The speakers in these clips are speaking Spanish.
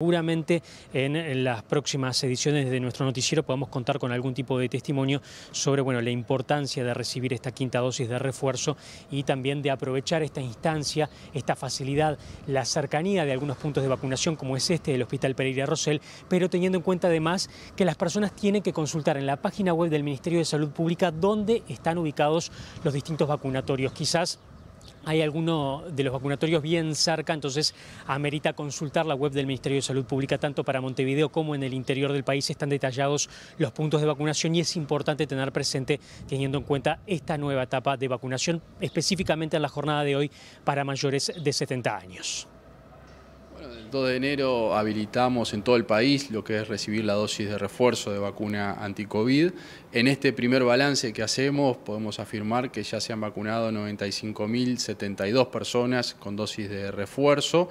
Seguramente en las próximas ediciones de nuestro noticiero podamos contar con algún tipo de testimonio sobre bueno, la importancia de recibir esta quinta dosis de refuerzo y también de aprovechar esta instancia, esta facilidad, la cercanía de algunos puntos de vacunación como es este del Hospital Pereira Rosell, pero teniendo en cuenta además que las personas tienen que consultar en la página web del Ministerio de Salud Pública dónde están ubicados los distintos vacunatorios. Quizás hay alguno de los vacunatorios bien cerca, entonces amerita consultar la web del Ministerio de Salud Pública, tanto para Montevideo como en el interior del país están detallados los puntos de vacunación y es importante tener presente, teniendo en cuenta esta nueva etapa de vacunación, específicamente en la jornada de hoy para mayores de 70 años el 2 de enero habilitamos en todo el país lo que es recibir la dosis de refuerzo de vacuna anti-COVID. En este primer balance que hacemos podemos afirmar que ya se han vacunado 95.072 personas con dosis de refuerzo.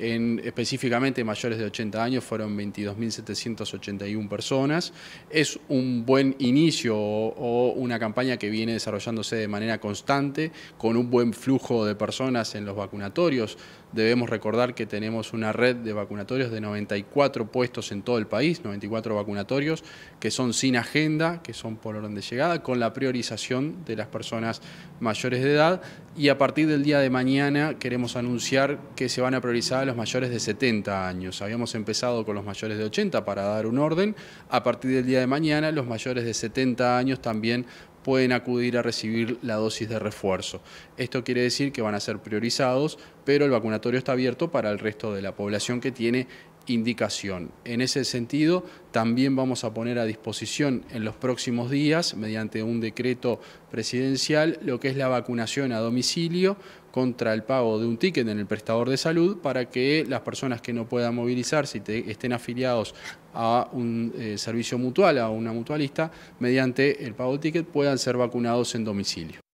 En, específicamente mayores de 80 años fueron 22.781 personas. Es un buen inicio o, una campaña que viene desarrollándose de manera constante con un buen flujo de personas en los vacunatorios. Debemos recordar que tenemos una red de vacunatorios de 94 puestos en todo el país, 94 vacunatorios que son sin agenda, que son por orden de llegada, con la priorización de las personas mayores de edad. Y a partir del día de mañana queremos anunciar que se van a priorizar a los mayores de 70 años. Habíamos empezado con los mayores de 80 para dar un orden. A partir del día de mañana, los mayores de 70 años también pueden acudir a recibir la dosis de refuerzo. Esto quiere decir que van a ser priorizados, pero el vacunatorio está abierto para el resto de la población que tiene indicación. En ese sentido, también vamos a poner a disposición en los próximos días, mediante un decreto presidencial, lo que es la vacunación a domicilio contra el pago de un ticket en el prestador de salud para que las personas que no puedan movilizarse y estén afiliados a un eh, servicio mutual, a una mutualista, mediante el pago de ticket puedan ser vacunados en domicilio.